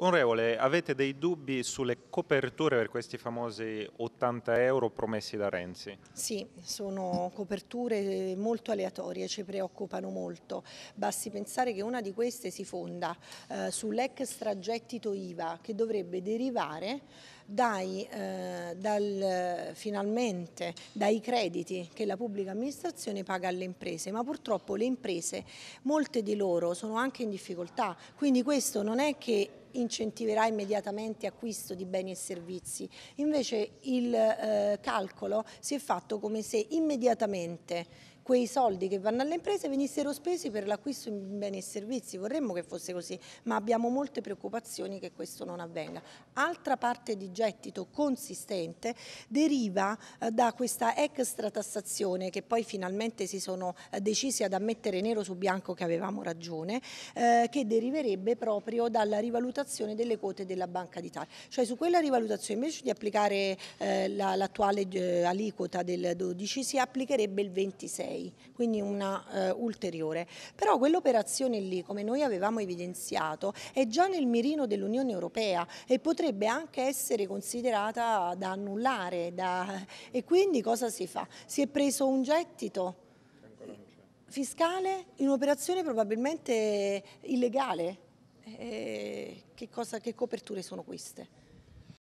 Onorevole, avete dei dubbi sulle coperture per questi famosi 80 euro promessi da Renzi? Sì, sono coperture molto aleatorie, ci preoccupano molto. Basti pensare che una di queste si fonda eh, sull'extragettito IVA che dovrebbe derivare dai, eh, dal, finalmente dai crediti che la pubblica amministrazione paga alle imprese, ma purtroppo le imprese, molte di loro sono anche in difficoltà, quindi questo non è che incentiverà immediatamente acquisto di beni e servizi. Invece il eh, calcolo si è fatto come se immediatamente quei soldi che vanno alle imprese venissero spesi per l'acquisto di beni e servizi, vorremmo che fosse così, ma abbiamo molte preoccupazioni che questo non avvenga. Altra parte di gettito consistente deriva eh, da questa extra tassazione che poi finalmente si sono eh, decisi ad ammettere nero su bianco che avevamo ragione, eh, che deriverebbe proprio dalla rivalutazione delle quote della Banca d'Italia. Cioè su quella rivalutazione invece di applicare eh, l'attuale la, eh, aliquota del 12 si applicherebbe il 26 6, quindi una eh, ulteriore. Però quell'operazione lì, come noi avevamo evidenziato, è già nel mirino dell'Unione Europea e potrebbe anche essere considerata da annullare. Da... E quindi cosa si fa? Si è preso un gettito fiscale in un'operazione probabilmente illegale. Eh, che, cosa, che coperture sono queste?